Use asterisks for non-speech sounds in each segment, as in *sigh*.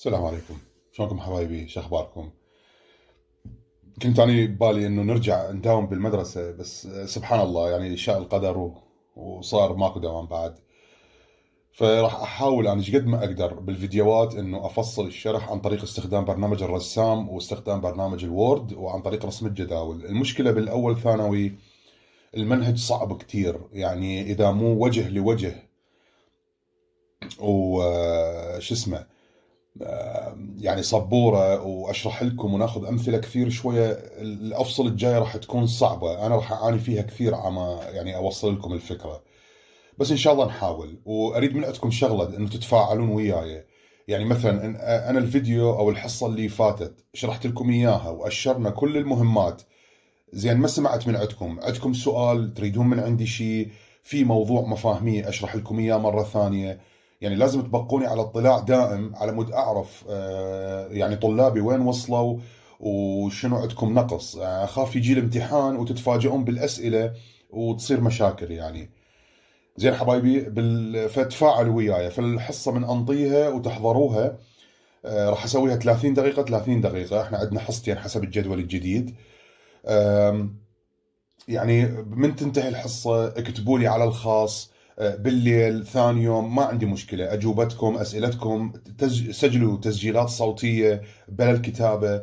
السلام عليكم شلونكم حبايبي شو اخباركم كنت انا ببالي انه نرجع نداوم بالمدرسه بس سبحان الله يعني شاء القدر وصار ماكو دوام بعد فراح احاول يعني انا قد ما اقدر بالفيديوهات انه افصل الشرح عن طريق استخدام برنامج الرسام واستخدام برنامج الوورد وعن طريق رسم الجداول المشكله بالاول ثانوي المنهج صعب كتير يعني اذا مو وجه لوجه وش اسمه يعني صبوره واشرح لكم وناخذ امثله كثير شويه الافصل الجايه راح تكون صعبه انا راح اعاني فيها كثير عما يعني اوصل لكم الفكره بس ان شاء الله نحاول واريد من عندكم شغله انه تتفاعلون وياي يعني مثلا انا الفيديو او الحصه اللي فاتت شرحت لكم اياها واشرنا كل المهمات زين ما سمعت من عندكم عندكم سؤال تريدون من عندي شيء في موضوع مفاهيمي اشرح لكم اياه مره ثانيه يعني لازم تبقوني على اطلاع دائم على مود اعرف آه، يعني طلابي وين وصلوا وشنو عندكم نقص آه، اخاف يجي الامتحان وتتفاجئون بالاسئله وتصير مشاكل يعني زين حبايبي بال... فتفاعلوا وياي فالحصه من انطيها وتحضروها آه راح اسويها 30 دقيقه 30 دقيقه احنا عندنا حصتين حسب الجدول الجديد يعني من تنتهي الحصه اكتبوا لي على الخاص بالليل ثاني يوم ما عندي مشكله اجوبتكم اسئلتكم تز... سجلوا تسجيلات صوتيه بلا الكتابه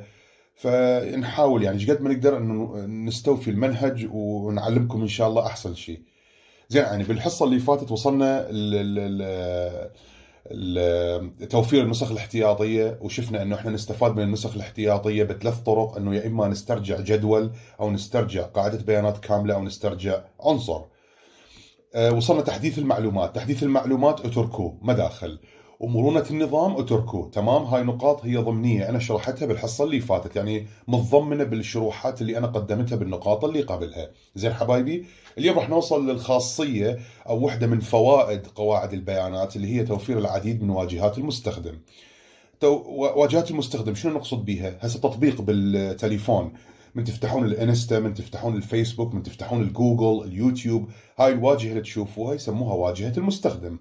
فنحاول يعني قد ما نقدر انه نستوفي المنهج ونعلمكم ان شاء الله احسن شيء. زين يعني بالحصه اللي فاتت وصلنا ال ال ال توفير النسخ الاحتياطيه وشفنا انه احنا نستفاد من النسخ الاحتياطيه بثلاث طرق انه يا اما نسترجع جدول او نسترجع قاعده بيانات كامله او نسترجع عنصر. آه، وصلنا تحديث المعلومات تحديث المعلومات اتركوه مداخل ومرونه النظام اتركوه تمام هاي نقاط هي ضمنيه انا شرحتها بالحصه اللي فاتت يعني متضمنه بالشروحات اللي انا قدمتها بالنقاط اللي قبلها زين حبايبي اليوم راح نوصل للخاصيه او وحده من فوائد قواعد البيانات اللي هي توفير العديد من واجهات المستخدم واجهات المستخدم شنو نقصد بها هسه تطبيق بالتليفون من تفتحون الانستا من تفتحون الفيسبوك من تفتحون الجوجل اليوتيوب هاي الواجهه اللي تشوفوها يسموها واجهه المستخدم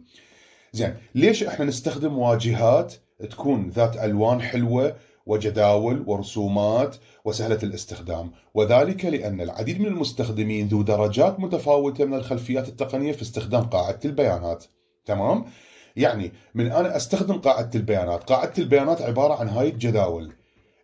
زين ليش احنا نستخدم واجهات تكون ذات الوان حلوه وجداول ورسومات وسهله الاستخدام وذلك لان العديد من المستخدمين ذو درجات متفاوته من الخلفيات التقنيه في استخدام قاعده البيانات تمام يعني من انا استخدم قاعده البيانات قاعده البيانات عباره عن هاي الجداول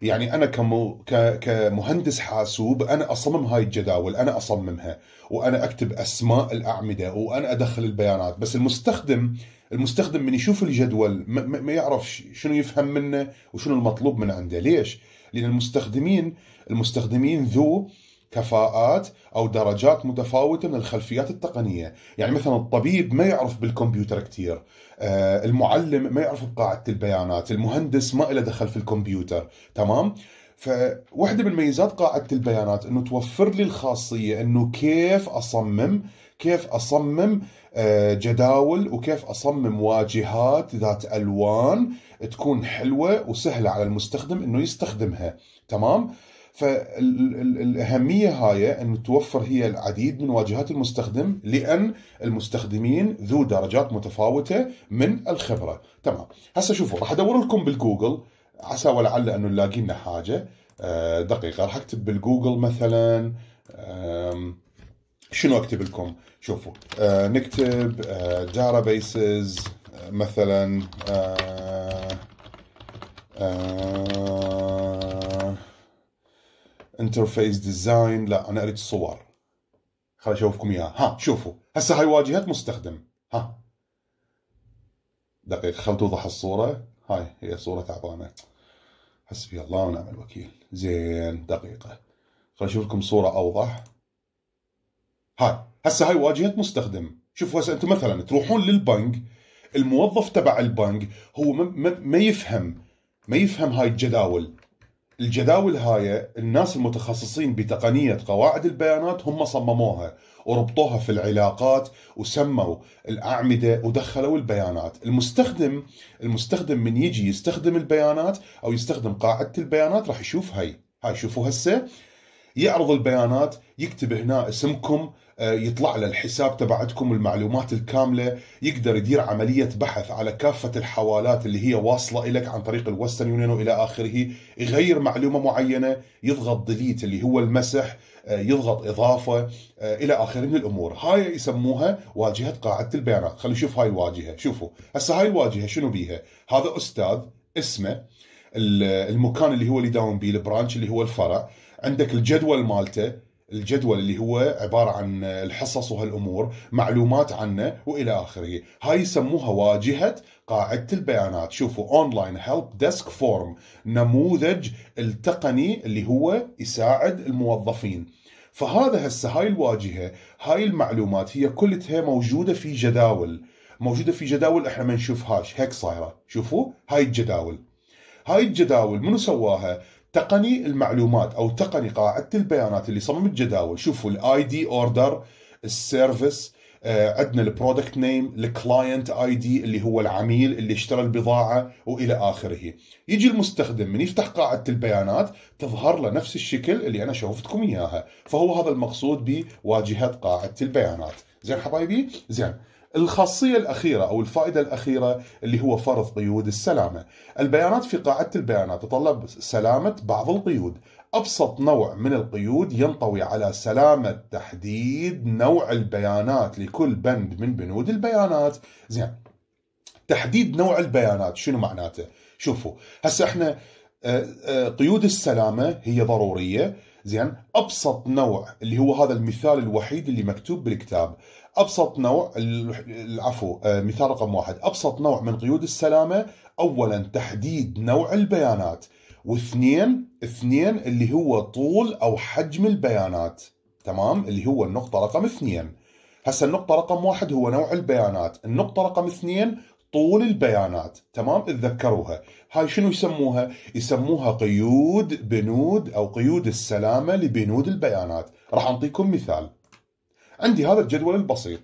يعني انا كمو كمهندس حاسوب انا اصمم هاي الجداول انا اصممها وانا اكتب اسماء الاعمده وانا ادخل البيانات بس المستخدم المستخدم من يشوف الجدول ما يعرف شنو يفهم منه وشنو المطلوب من عنده ليش لان المستخدمين المستخدمين ذو كفاءات او درجات متفاوته من الخلفيات التقنيه، يعني مثلا الطبيب ما يعرف بالكمبيوتر كثير، آه، المعلم ما يعرف بقاعده البيانات، المهندس ما له دخل في الكمبيوتر، تمام؟ فواحدة من ميزات قاعدة البيانات انه توفر لي الخاصية انه كيف اصمم كيف اصمم آه، جداول وكيف اصمم واجهات ذات الوان تكون حلوة وسهلة على المستخدم انه يستخدمها تمام؟ فالأهمية هاي أن توفر هي العديد من واجهات المستخدم لأن المستخدمين ذو درجات متفاوتة من الخبرة تمام هسه شوفوا راح أدور لكم بالجوجل عسى ولعل أنه نلاقي لنا حاجة آه، دقيقة راح أكتب بالجوجل مثلا شنو أكتب لكم شوفوا آه، نكتب آه، databases مثلا انترفيس ديزاين لا انا اريد الصور خل اشوفكم اياها ها شوفوا هسه هاي واجهه مستخدم ها دقيقه خل توضح الصوره هاي هي صوره تعبانه حسبي الله ونعم الوكيل زين دقيقه خل اشوف لكم صوره اوضح هاي هسه هاي واجهه مستخدم شوفوا هسه انتم مثلا تروحون للبنك الموظف تبع البنك هو ما يفهم ما يفهم هاي الجداول الجداول هاي الناس المتخصصين بتقنية قواعد البيانات هم صمموها وربطوها في العلاقات وسموا الأعمدة ودخلوا البيانات المستخدم المستخدم من يجي يستخدم البيانات أو يستخدم قاعدة البيانات راح يشوف هاي هاي شوفوا هسه يعرض البيانات يكتب هنا اسمكم آه، يطلع له الحساب تبعتكم المعلومات الكامله يقدر يدير عمليه بحث على كافه الحوالات اللي هي واصله لك عن طريق الوسترن يونيون والى اخره يغير معلومه معينه يضغط ديليت اللي هو المسح آه، يضغط اضافه آه، الى اخره من الامور هاي يسموها واجهه قاعده البيانات خلينا نشوف هاي الواجهه شوفوا هسه هاي الواجهه شنو بيها هذا استاذ اسمه المكان اللي هو اللي داوم بيه البرانش اللي هو الفرع عندك الجدول مالته الجدول اللي هو عبارة عن الحصص وهالأمور معلومات عنه وإلى آخره هاي يسموها واجهة قاعدة البيانات شوفوا أونلاين هيلب ديسك فورم نموذج التقني اللي هو يساعد الموظفين فهذا هسه هاي الواجهة هاي المعلومات هي كلتها موجودة في جداول موجودة في جداول احنا ما نشوفهاش هيك صايرة شوفوا هاي الجداول هاي الجداول منو سواها تقني المعلومات او تقني قاعده البيانات اللي صمم الجداول شوفوا الاي دي اوردر السيرفيس عندنا البرودكت نيم الكلاينت اي دي اللي هو العميل اللي اشترى البضاعه والى اخره يجي المستخدم من يفتح قاعده البيانات تظهر له نفس الشكل اللي انا شوفتكم اياها فهو هذا المقصود بواجهه قاعده البيانات زين حبايبي زين الخاصية الأخيرة أو الفائدة الأخيرة اللي هو فرض قيود السلامة البيانات في قاعدة البيانات تتطلب سلامة بعض القيود أبسط نوع من القيود ينطوي على سلامة تحديد نوع البيانات لكل بند من بنود البيانات زين تحديد نوع البيانات شنو معناته شوفوا هسه احنا قيود السلامه هي ضروريه زين ابسط نوع اللي هو هذا المثال الوحيد اللي مكتوب بالكتاب ابسط نوع العفو آه، مثال رقم واحد ابسط نوع من قيود السلامه اولا تحديد نوع البيانات واثنين اثنين اللي هو طول او حجم البيانات تمام اللي هو النقطه رقم اثنين هسه النقطة رقم واحد هو نوع البيانات، النقطة رقم اثنين طول البيانات تمام اتذكروها هاي شنو يسموها يسموها قيود بنود او قيود السلامه لبنود البيانات راح اعطيكم مثال عندي هذا الجدول البسيط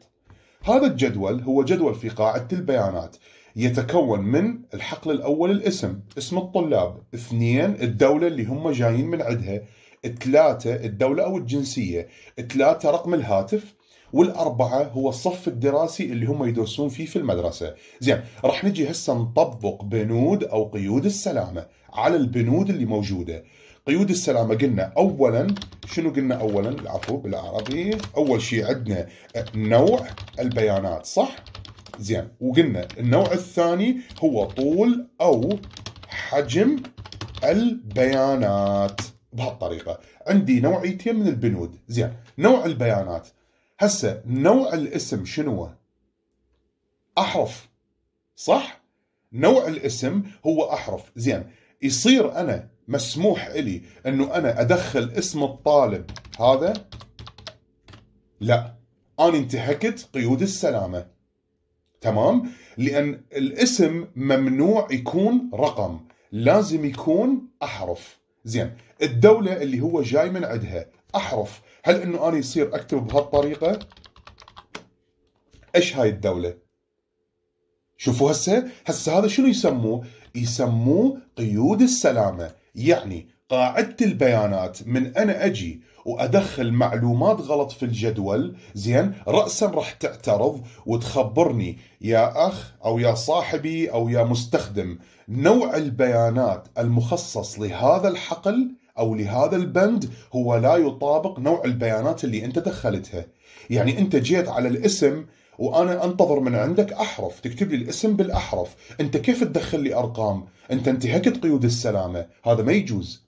هذا الجدول هو جدول في قاعده البيانات يتكون من الحقل الاول الاسم اسم الطلاب اثنين الدوله اللي هم جايين من عندها ثلاثة الدولة أو الجنسية ثلاثة رقم الهاتف والأربعة هو الصف الدراسي اللي هم يدرسون فيه في المدرسة زين راح نجي هسه نطبق بنود أو قيود السلامة على البنود اللي موجودة قيود السلامة قلنا أولا شنو قلنا أولا العفو بالعربي أول شيء عندنا نوع البيانات صح زين وقلنا النوع الثاني هو طول أو حجم البيانات بهالطريقة عندي نوعيتين من البنود زين نوع البيانات هسه نوع الاسم شنو احرف صح نوع الاسم هو احرف زين يصير انا مسموح لي انه انا ادخل اسم الطالب هذا لا انا انتهكت قيود السلامه تمام لان الاسم ممنوع يكون رقم لازم يكون احرف زين الدوله اللي هو جاي من عندها احرف هل انه انا يصير اكتب بهالطريقه ايش هاي الدوله شوفوا هسه هسه هذا شنو يسموه يسموه قيود السلامه يعني قاعده البيانات من انا اجي وادخل معلومات غلط في الجدول زين راسا راح تعترض وتخبرني يا اخ او يا صاحبي او يا مستخدم نوع البيانات المخصص لهذا الحقل او لهذا البند هو لا يطابق نوع البيانات اللي انت دخلتها يعني انت جيت على الاسم وانا انتظر من عندك احرف تكتب لي الاسم بالاحرف انت كيف تدخل لي ارقام انت انتهكت قيود السلامه هذا ما يجوز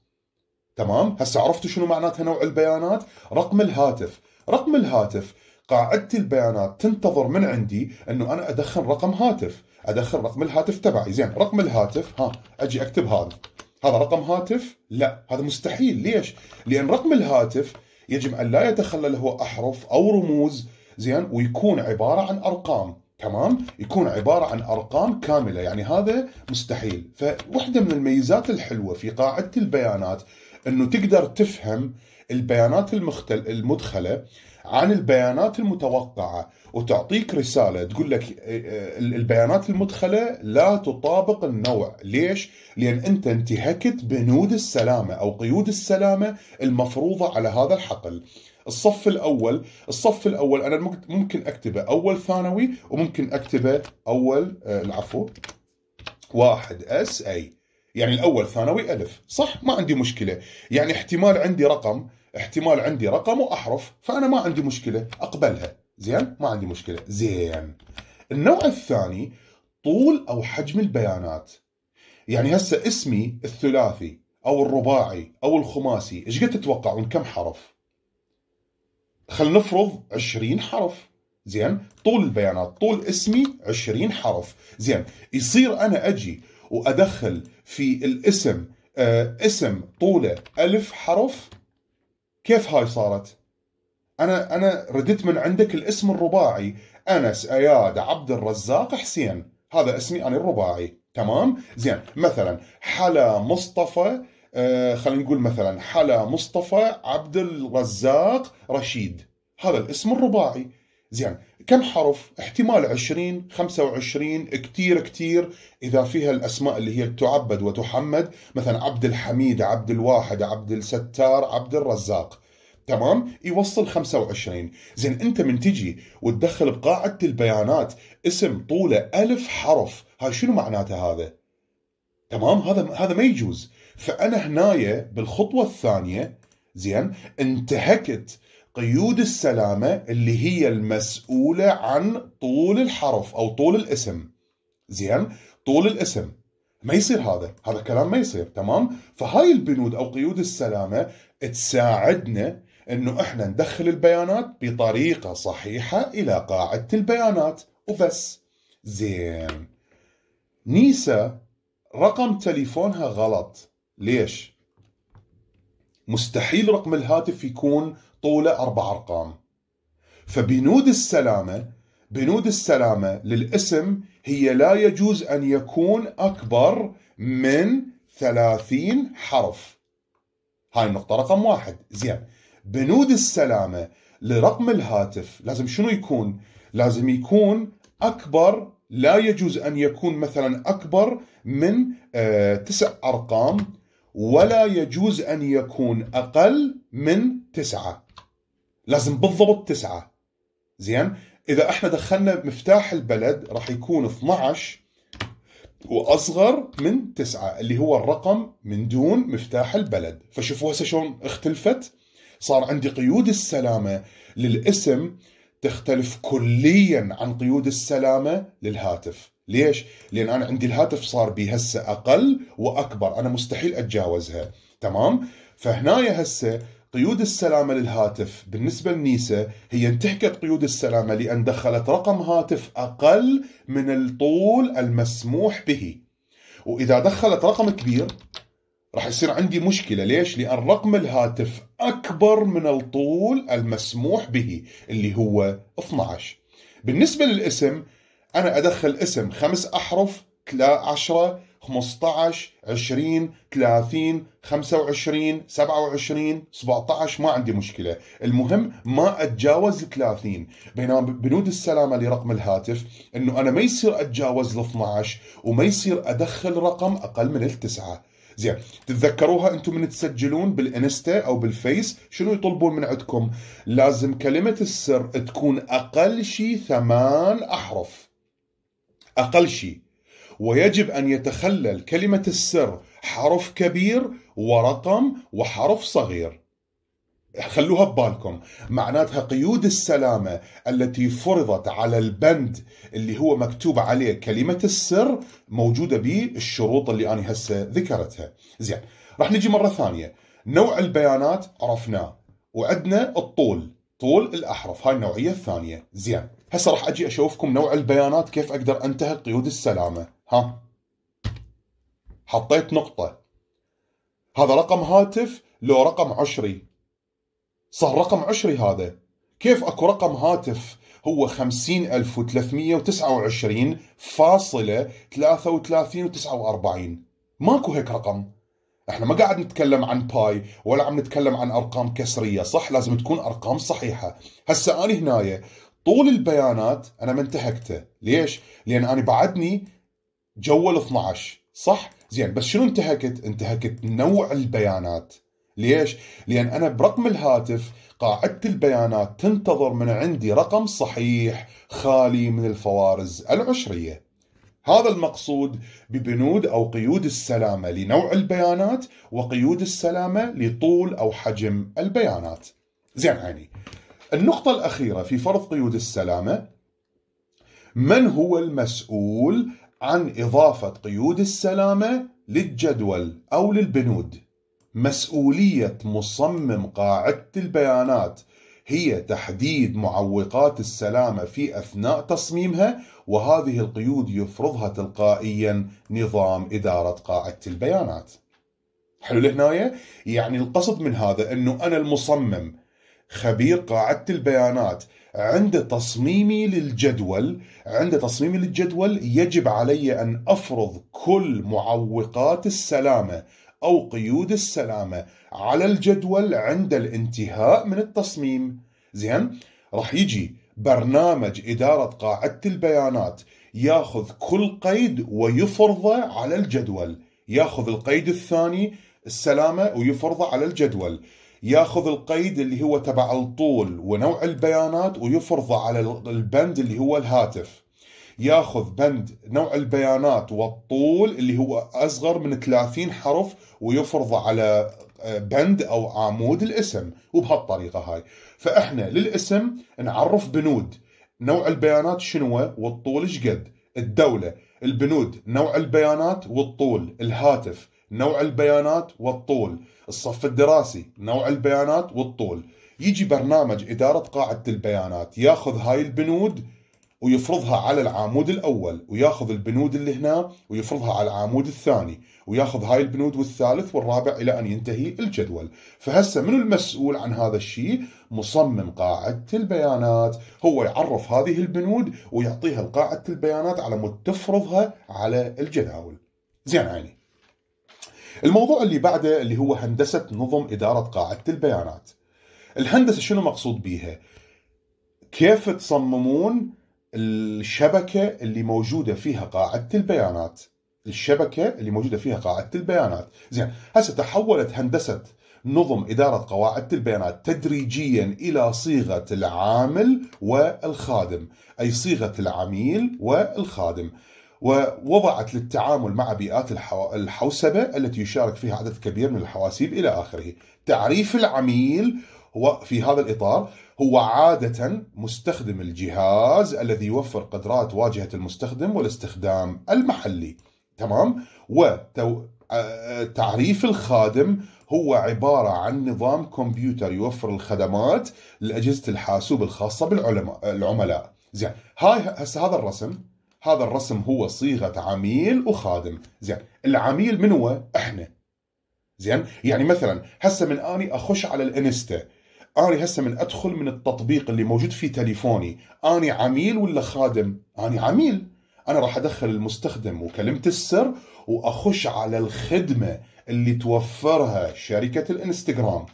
تمام هسه عرفتوا شنو معناتها نوع البيانات رقم الهاتف رقم الهاتف قاعده البيانات تنتظر من عندي انه انا ادخل رقم هاتف ادخل رقم الهاتف تبعي زين رقم الهاتف ها اجي اكتب هذا هذا رقم هاتف؟ لا هذا مستحيل ليش؟ لأن رقم الهاتف يجب أن لا يتخلل هو أحرف أو رموز زين ويكون عبارة عن أرقام تمام يكون عبارة عن أرقام كاملة يعني هذا مستحيل فواحدة من الميزات الحلوة في قاعدة البيانات أنه تقدر تفهم البيانات المدخلة عن البيانات المتوقعه وتعطيك رساله تقول لك آه، آه، البيانات المدخله لا تطابق النوع، ليش؟ لان انت انتهكت بنود السلامه او قيود السلامه المفروضه على هذا الحقل. الصف الاول، الصف الاول انا ممكن اكتبه اول ثانوي وممكن اكتبه اول آه، العفو واحد اس اي. يعني الاول ثانوي الف، صح؟ ما عندي مشكله، يعني احتمال عندي رقم احتمال عندي رقم واحرف فانا ما عندي مشكله اقبلها زين ما عندي مشكله زين النوع الثاني طول او حجم البيانات يعني هسه اسمي الثلاثي او الرباعي او الخماسي ايش قد تتوقعون كم حرف خل نفرض 20 حرف زين طول البيانات طول اسمي 20 حرف زين يصير انا اجي وادخل في الاسم آه اسم طوله ألف حرف كيف هاي صارت؟ انا انا ردت من عندك الاسم الرباعي انس اياد عبد الرزاق حسين هذا اسمي انا الرباعي تمام؟ زين مثلا حلا مصطفى آه خلينا نقول مثلا حلا مصطفى عبد الرزاق رشيد هذا الاسم الرباعي زين كم حرف احتمال 20 25 كثير كثير اذا فيها الاسماء اللي هي تعبد وتحمد مثلا عبد الحميد عبد الواحد عبد الستار عبد الرزاق تمام يوصل 25 زين انت من تجي وتدخل بقاعده البيانات اسم طوله ألف حرف هاي شنو معناته هذا تمام هذا هذا ما يجوز فانا هنايا بالخطوه الثانيه زين انتهكت قيود السلامة اللي هي المسؤولة عن طول الحرف أو طول الاسم زين طول الاسم ما يصير هذا هذا كلام ما يصير تمام فهاي البنود أو قيود السلامة تساعدنا أنه إحنا ندخل البيانات بطريقة صحيحة إلى قاعدة البيانات وبس زين نيسا رقم تليفونها غلط ليش؟ مستحيل رقم الهاتف يكون طوله أربع أرقام فبنود السلامة بنود السلامة للاسم هي لا يجوز أن يكون أكبر من ثلاثين حرف هاي النقطة رقم واحد زين بنود السلامة لرقم الهاتف لازم شنو يكون لازم يكون أكبر لا يجوز أن يكون مثلا أكبر من آه، تسع أرقام ولا يجوز أن يكون أقل من تسعة لازم بالضبط تسعة زين إذا إحنا دخلنا مفتاح البلد راح يكون 12 وأصغر من تسعة اللي هو الرقم من دون مفتاح البلد فشوفوا هسه شلون اختلفت صار عندي قيود السلامة للاسم تختلف كليا عن قيود السلامة للهاتف ليش؟ لان انا عندي الهاتف صار بي هسه اقل واكبر انا مستحيل اتجاوزها تمام؟ فهنا هسه قيود السلامة للهاتف بالنسبة لنيسا هي انتهكت قيود السلامة لأن دخلت رقم هاتف أقل من الطول المسموح به وإذا دخلت رقم كبير راح يصير عندي مشكلة ليش؟ لأن رقم الهاتف أكبر من الطول المسموح به اللي هو 12 بالنسبة للاسم انا ادخل اسم خمس احرف 10 15 20 30 25 27 17 ما عندي مشكله، المهم ما اتجاوز 30 بينما بنود السلامه لرقم الهاتف انه انا ما يصير اتجاوز ال 12 وما يصير ادخل رقم اقل من التسعه. زين تتذكروها انتم من تسجلون بالانستا او بالفيس شنو يطلبون من عندكم؟ لازم كلمه السر تكون اقل شيء ثمان احرف. أقل شيء ويجب أن يتخلل كلمة السر حرف كبير ورقم وحرف صغير خلوها ببالكم معناتها قيود السلامة التي فرضت على البند اللي هو مكتوب عليه كلمة السر موجودة بالشروط اللي أنا هسه ذكرتها زين راح نجي مرة ثانية نوع البيانات عرفناه وعندنا الطول طول الأحرف هاي النوعية الثانية زين هسه راح اجي اشوفكم نوع البيانات كيف اقدر انتهك قيود السلامه ها حطيت نقطه هذا رقم هاتف لو رقم عشري صار رقم عشري هذا كيف اكو رقم هاتف هو 50329 فاصلة 33 و49 ماكو هيك رقم احنا ما قاعد نتكلم عن باي ولا عم نتكلم عن ارقام كسريه صح لازم تكون ارقام صحيحه هسا انا هنايا طول البيانات انا ما انتهكته ليش لان انا بعدني جو ال 12 صح زين بس شنو انتهكت انتهكت نوع البيانات ليش لان انا برقم الهاتف قاعده البيانات تنتظر من عندي رقم صحيح خالي من الفوارز العشريه هذا المقصود ببنود او قيود السلامه لنوع البيانات وقيود السلامه لطول او حجم البيانات زين عيني النقطة الأخيرة في فرض قيود السلامة من هو المسؤول عن إضافة قيود السلامة للجدول أو للبنود مسؤولية مصمم قاعدة البيانات هي تحديد معوقات السلامة في أثناء تصميمها وهذه القيود يفرضها تلقائيا نظام إدارة قاعدة البيانات حلو لهنايا يعني القصد من هذا أنه أنا المصمم خبير قاعدة البيانات عند تصميمي للجدول عند تصميمي للجدول يجب علي أن أفرض كل معوقات السلامة أو قيود السلامة على الجدول عند الانتهاء من التصميم زين راح يجي برنامج إدارة قاعدة البيانات ياخذ كل قيد ويفرضه على الجدول ياخذ القيد الثاني السلامة ويفرضه على الجدول ياخذ القيد اللي هو تبع الطول ونوع البيانات ويفرضه على البند اللي هو الهاتف ياخذ بند نوع البيانات والطول اللي هو اصغر من 30 حرف ويفرضه على آه، بند او عمود الاسم وبهالطريقه هاي فاحنا للاسم نعرف بنود نوع البيانات شنو والطول شقد الدوله البنود نوع البيانات والطول الهاتف نوع البيانات والطول الصف الدراسي نوع البيانات والطول يجي برنامج إدارة قاعدة البيانات ياخذ هاي البنود ويفرضها على العمود الأول وياخذ البنود اللي هنا ويفرضها على العمود الثاني وياخذ هاي البنود والثالث والرابع إلى أن ينتهي الجدول فهسه من المسؤول عن هذا الشيء مصمم قاعدة البيانات هو يعرف هذه البنود ويعطيها لقاعدة البيانات على مود تفرضها على الجداول زين عيني الموضوع اللي بعده اللي هو هندسة نظم إدارة قاعدة البيانات الهندسة شنو مقصود بيها كيف تصممون الشبكة اللي موجودة فيها قاعدة البيانات الشبكة اللي موجودة فيها قاعدة البيانات زين هسه تحولت هندسة نظم إدارة قواعد البيانات تدريجيا إلى صيغة العامل والخادم أي صيغة العميل والخادم ووضعت للتعامل مع بيئات الحوسبة التي يشارك فيها عدد كبير من الحواسيب إلى آخره تعريف العميل هو في هذا الإطار هو عادة مستخدم الجهاز الذي يوفر قدرات واجهة المستخدم والاستخدام المحلي تمام وتعريف آه، آه، الخادم هو عبارة عن نظام كمبيوتر يوفر الخدمات لأجهزة الحاسوب الخاصة بالعلماء العملاء زين هاي هسه هذا الرسم هذا الرسم هو صيغه عميل وخادم زين العميل من هو احنا زين يعني مثلا هسه من اني اخش على الانستا اني هسه من ادخل من التطبيق اللي موجود في تليفوني اني عميل ولا خادم اني عميل انا راح ادخل المستخدم وكلمه السر واخش على الخدمه اللي توفرها شركه الانستغرام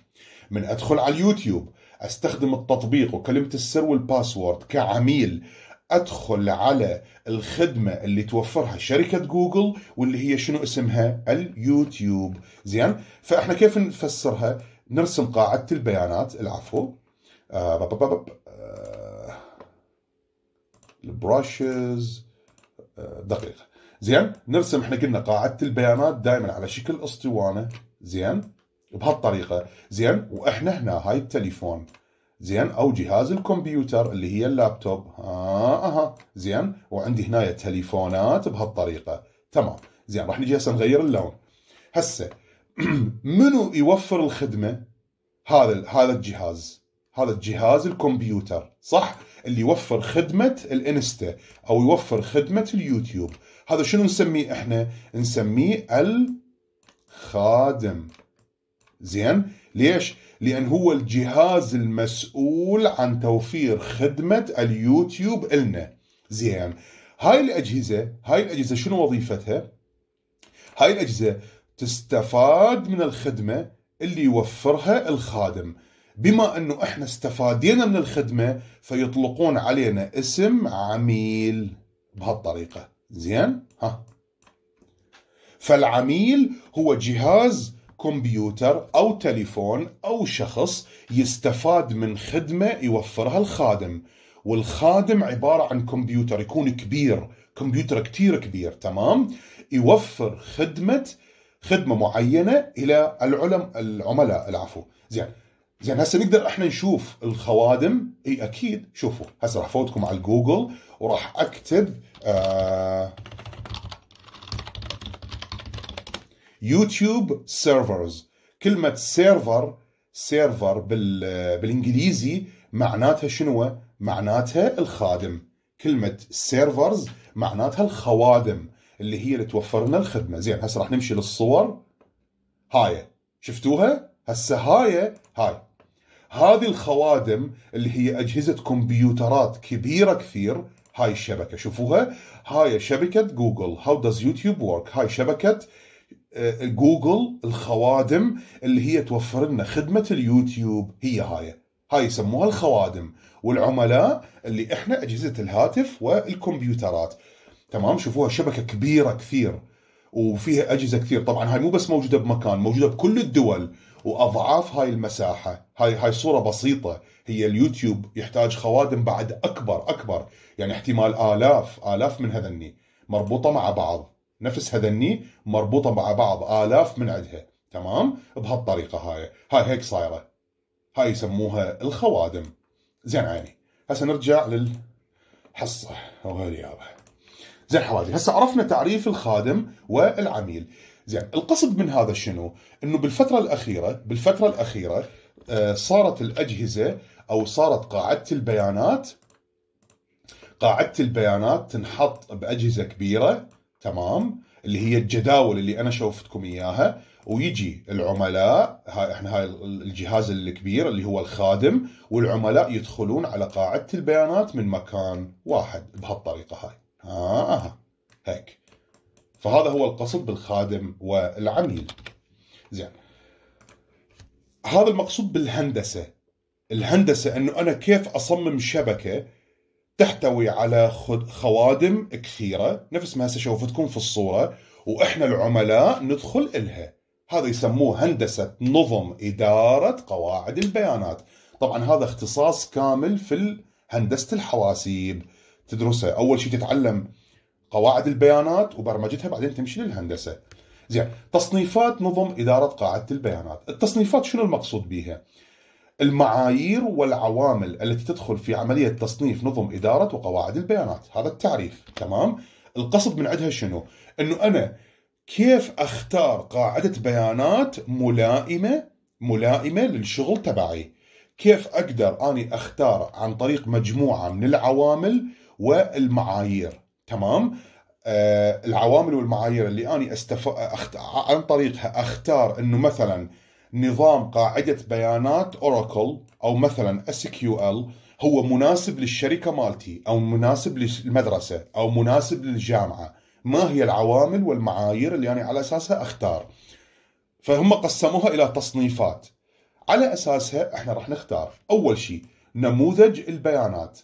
من ادخل على اليوتيوب استخدم التطبيق وكلمه السر والباسورد كعميل ادخل على الخدمه اللي توفرها شركه جوجل واللي هي شنو اسمها اليوتيوب زين فاحنا كيف نفسرها نرسم قاعده البيانات العفو آه، آه، البراشز آه، دقيقه زين نرسم احنا قلنا قاعده البيانات دائما على شكل اسطوانه زين بهالطريقه زين واحنا هنا هاي التليفون زين او جهاز الكمبيوتر اللي هي اللابتوب ها آه، اها زين وعندي هنا تليفونات بهالطريقه تمام زين راح نجي هسه نغير اللون هسه *clears throat* منو يوفر الخدمه هذا هذا الجهاز هذا الجهاز الكمبيوتر صح اللي يوفر خدمه الانستا او يوفر خدمه اليوتيوب هذا شنو نسميه احنا نسميه الخادم زين ليش لأن هو الجهاز المسؤول عن توفير خدمة اليوتيوب إلنا زين هاي الأجهزة هاي الأجهزة شنو وظيفتها هاي الأجهزة تستفاد من الخدمة اللي يوفرها الخادم بما أنه إحنا استفادينا من الخدمة فيطلقون علينا اسم عميل بهالطريقة زين ها فالعميل هو جهاز كمبيوتر أو تليفون أو شخص يستفاد من خدمة يوفرها الخادم والخادم عبارة عن كمبيوتر يكون كبير كمبيوتر كتير كبير تمام يوفر خدمة خدمة معينة إلى العلم العملاء العفو زين زين هسه نقدر احنا نشوف الخوادم اي اكيد شوفوا هسه راح فوتكم على الجوجل وراح اكتب آه يوتيوب سيرفرز كلمه سيرفر سيرفر بال بالانجليزي معناتها شنو معناتها الخادم كلمه سيرفرز معناتها الخوادم اللي هي اللي توفر لنا الخدمه زين هسه راح نمشي للصور هاي شفتوها هسه هاي هاي هذه الخوادم اللي هي اجهزه كمبيوترات كبيره كثير هاي الشبكه شوفوها هاي شبكه جوجل هاو داز يوتيوب ورك هاي شبكه جوجل آه، الخوادم اللي هي توفر لنا خدمه اليوتيوب هي هاي هاي يسموها الخوادم والعملاء اللي احنا اجهزه الهاتف والكمبيوترات تمام شوفوها شبكه كبيره كثير وفيها اجهزه كثير طبعا هاي مو بس موجوده بمكان موجوده بكل الدول واضعاف هاي المساحه هاي هاي صوره بسيطه هي اليوتيوب يحتاج خوادم بعد اكبر اكبر يعني احتمال الاف الاف من هذني مربوطه مع بعض نفس هذني مربوطه مع بعض الاف من عندها تمام بهالطريقه هاي هاي هيك صايره هاي يسموها الخوادم زين عيني هسه نرجع للحصه او هالرياضه زين حواجي هسه عرفنا تعريف الخادم والعميل زين القصد من هذا شنو انه بالفتره الاخيره بالفتره الاخيره آه، صارت الاجهزه او صارت قاعده البيانات قاعده البيانات تنحط باجهزه كبيره تمام اللي هي الجداول اللي انا شوفتكم اياها ويجي العملاء هاي احنا هاي الجهاز الكبير اللي هو الخادم والعملاء يدخلون على قاعده البيانات من مكان واحد بهالطريقه هاي ها آه، هيك فهذا هو القصد بالخادم والعميل زين هذا المقصود بالهندسه الهندسه انه انا كيف اصمم شبكه تحتوي على خوادم كثيرة نفس ما هسه شوفتكم في الصورة وإحنا العملاء ندخل إلها هذا يسموه هندسة نظم إدارة قواعد البيانات طبعا هذا اختصاص كامل في هندسة الحواسيب تدرسه أول شيء تتعلم قواعد البيانات وبرمجتها بعدين تمشي للهندسة زين تصنيفات نظم إدارة قاعدة البيانات التصنيفات شنو المقصود بيها المعايير والعوامل التي تدخل في عملية تصنيف نظم إدارة وقواعد البيانات هذا التعريف تمام القصد من عندها شنو أنه أنا كيف أختار قاعدة بيانات ملائمة ملائمة للشغل تبعي كيف أقدر أني أختار عن طريق مجموعة من العوامل والمعايير تمام آه العوامل والمعايير اللي أني أستف... أخت... عن طريقها أختار أنه مثلاً نظام قاعدة بيانات اوراكل او مثلا اس كيو ال هو مناسب للشركة مالتي او مناسب للمدرسة او مناسب للجامعة ما هي العوامل والمعايير اللي انا يعني على اساسها اختار فهم قسموها الى تصنيفات على اساسها احنا راح نختار اول شيء نموذج البيانات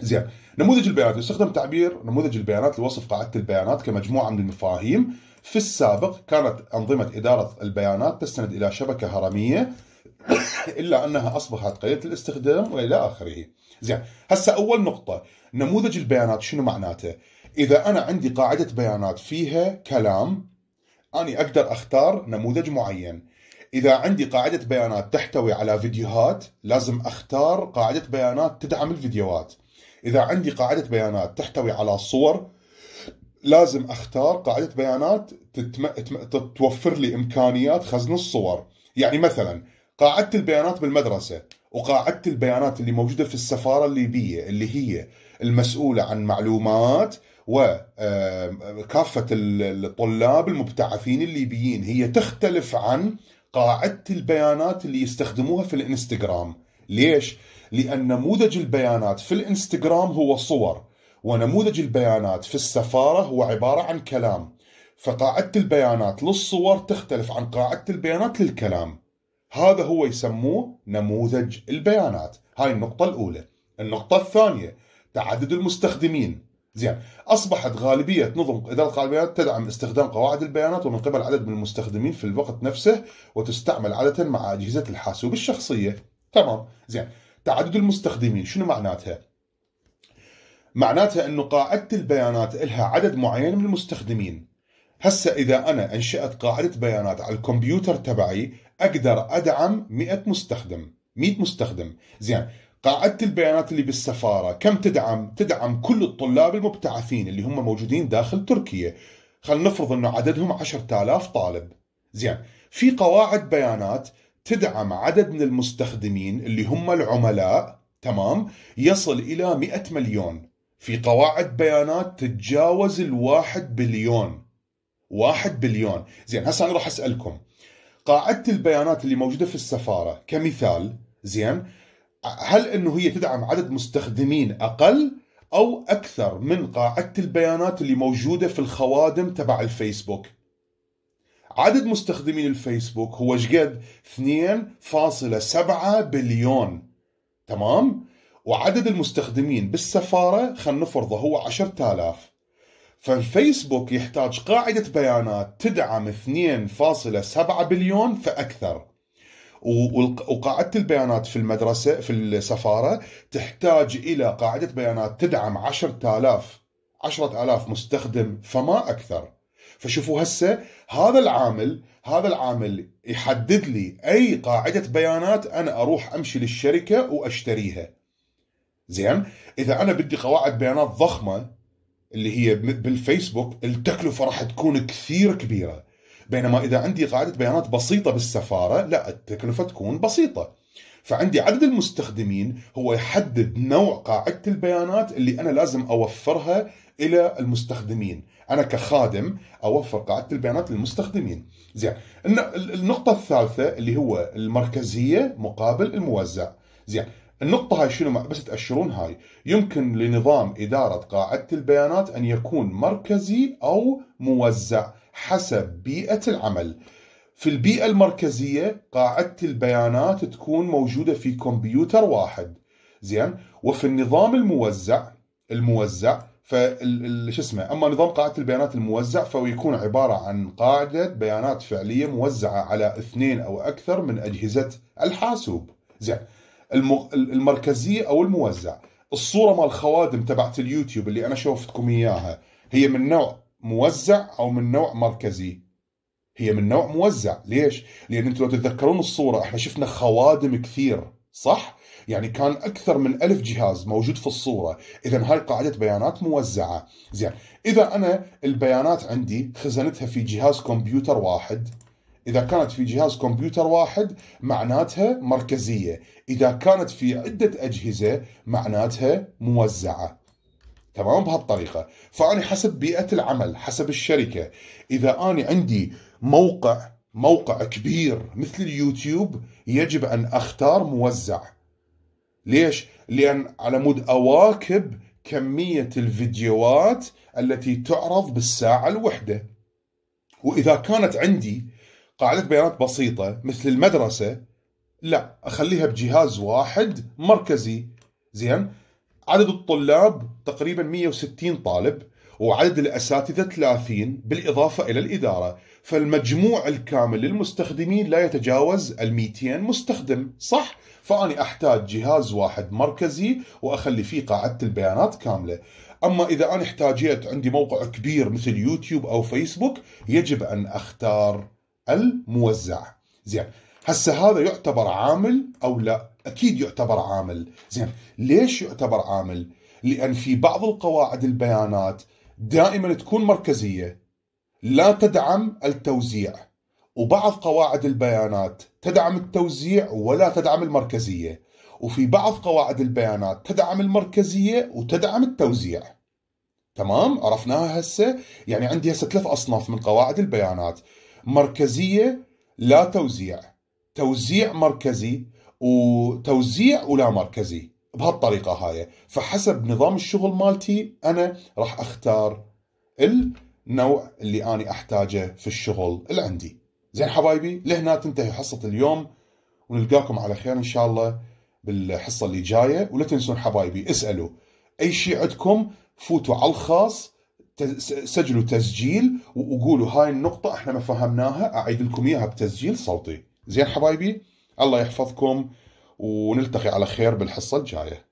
زين نموذج البيانات يستخدم تعبير نموذج البيانات لوصف قاعده البيانات كمجموعه من المفاهيم في السابق كانت أنظمة إدارة البيانات تستند إلى شبكة هرمية *coughs* إلا أنها أصبحت قليلة الاستخدام وإلى آخره زين هسه أول نقطة نموذج البيانات شنو معناته إذا أنا عندي قاعدة بيانات فيها كلام أنا أقدر أختار نموذج معين إذا عندي قاعدة بيانات تحتوي على فيديوهات لازم أختار قاعدة بيانات تدعم الفيديوهات إذا عندي قاعدة بيانات تحتوي على صور لازم اختار قاعده بيانات تتم... توفر لي امكانيات خزن الصور يعني مثلا قاعده البيانات بالمدرسه وقاعده البيانات اللي موجوده في السفاره الليبيه اللي هي المسؤوله عن معلومات وكافه الطلاب المبتعثين الليبيين هي تختلف عن قاعده البيانات اللي يستخدموها في الانستغرام ليش لان نموذج البيانات في الانستغرام هو صور ونموذج البيانات في السفارة هو عبارة عن كلام فقاعدة البيانات للصور تختلف عن قاعدة البيانات للكلام هذا هو يسموه نموذج البيانات هاي النقطة الأولى النقطة الثانية تعدد المستخدمين زين أصبحت غالبية نظم إدارة قواعد البيانات تدعم استخدام قواعد البيانات ومن قبل عدد من المستخدمين في الوقت نفسه وتستعمل عادة مع أجهزة الحاسوب الشخصية تمام زين تعدد المستخدمين شنو معناتها معناتها انه قاعده البيانات لها عدد معين من المستخدمين هسه اذا انا انشات قاعده بيانات على الكمبيوتر تبعي اقدر ادعم 100 مستخدم 100 مستخدم زين قاعده البيانات اللي بالسفاره كم تدعم تدعم كل الطلاب المبتعثين اللي هم موجودين داخل تركيا خلينا نفرض انه عددهم 10000 طالب زين في قواعد بيانات تدعم عدد من المستخدمين اللي هم العملاء تمام يصل الى 100 مليون في قواعد بيانات تتجاوز الواحد بليون واحد بليون زين هسه انا راح اسالكم قاعده البيانات اللي موجوده في السفاره كمثال زين هل انه هي تدعم عدد مستخدمين اقل او اكثر من قاعده البيانات اللي موجوده في الخوادم تبع الفيسبوك عدد مستخدمين الفيسبوك هو شقد 2.7 بليون تمام وعدد المستخدمين بالسفاره خلينا نفرضه هو 10000 فالفيسبوك يحتاج قاعده بيانات تدعم 2.7 بليون فاكثر وقاعده البيانات في المدرسه في السفاره تحتاج الى قاعده بيانات تدعم 10000 10000 مستخدم فما اكثر فشوفوا هسه هذا العامل هذا العامل يحدد لي اي قاعده بيانات انا اروح امشي للشركه واشتريها زين اذا انا بدي قواعد بيانات ضخمه اللي هي بالفيسبوك التكلفه راح تكون كثير كبيره بينما اذا عندي قاعده بيانات بسيطه بالسفاره لا التكلفه تكون بسيطه فعندي عدد المستخدمين هو يحدد نوع قاعده البيانات اللي انا لازم اوفرها الى المستخدمين انا كخادم اوفر قاعده البيانات للمستخدمين زين النقطه الثالثه اللي هو المركزيه مقابل الموزع زين النقطة هاي شنو بس تأشرون هاي يمكن لنظام إدارة قاعدة البيانات أن يكون مركزي أو موزع حسب بيئة العمل في البيئة المركزية قاعدة البيانات تكون موجودة في كمبيوتر واحد زين وفي النظام الموزع الموزع فال شو اسمه اما نظام قاعده البيانات الموزع فهو يكون عباره عن قاعده بيانات فعليه موزعه على اثنين او اكثر من اجهزه الحاسوب زين المركزيه او الموزع الصوره مال خوادم تبعت اليوتيوب اللي انا شوفتكم اياها هي من نوع موزع او من نوع مركزي هي من نوع موزع ليش لان انتم لو تتذكرون الصوره احنا شفنا خوادم كثير صح يعني كان اكثر من ألف جهاز موجود في الصوره اذا هاي قاعده بيانات موزعه زين اذا انا البيانات عندي خزنتها في جهاز كمبيوتر واحد إذا كانت في جهاز كمبيوتر واحد معناتها مركزية إذا كانت في عدة أجهزة معناتها موزعة تمام بهالطريقة فأنا حسب بيئة العمل حسب الشركة إذا أنا عندي موقع موقع كبير مثل اليوتيوب يجب أن أختار موزع ليش؟ لأن على مود أواكب كمية الفيديوهات التي تعرض بالساعة الوحدة وإذا كانت عندي قاعدة بيانات بسيطة مثل المدرسة لا أخليها بجهاز واحد مركزي زين عدد الطلاب تقريبا 160 طالب وعدد الأساتذة 30 بالإضافة إلى الإدارة فالمجموع الكامل للمستخدمين لا يتجاوز ال 200 مستخدم صح؟ فاني أحتاج جهاز واحد مركزي وأخلي فيه قاعدة البيانات كاملة أما إذا أنا احتاجيت عندي موقع كبير مثل يوتيوب أو فيسبوك يجب أن أختار الموزع زين هسه هذا يعتبر عامل او لا اكيد يعتبر عامل زين ليش يعتبر عامل لان في بعض القواعد البيانات دائما تكون مركزيه لا تدعم التوزيع وبعض قواعد البيانات تدعم التوزيع ولا تدعم المركزيه وفي بعض قواعد البيانات تدعم المركزيه وتدعم التوزيع تمام عرفناها هسه يعني عندي هسه ثلاث اصناف من قواعد البيانات مركزيه لا توزيع توزيع مركزي وتوزيع ولا مركزي بهالطريقه هاي فحسب نظام الشغل مالتي انا راح اختار النوع اللي انا احتاجه في الشغل اللي عندي زين حبايبي لهنا تنتهي حصه اليوم ونلقاكم على خير ان شاء الله بالحصه اللي جايه ولا تنسون حبايبي اسالوا اي شيء عندكم فوتوا على الخاص سجلوا تسجيل وقولوا هاي النقطة احنا ما فهمناها اعيد لكم اياها بتسجيل صوتي زين حبايبي الله يحفظكم ونلتقي على خير بالحصة الجاية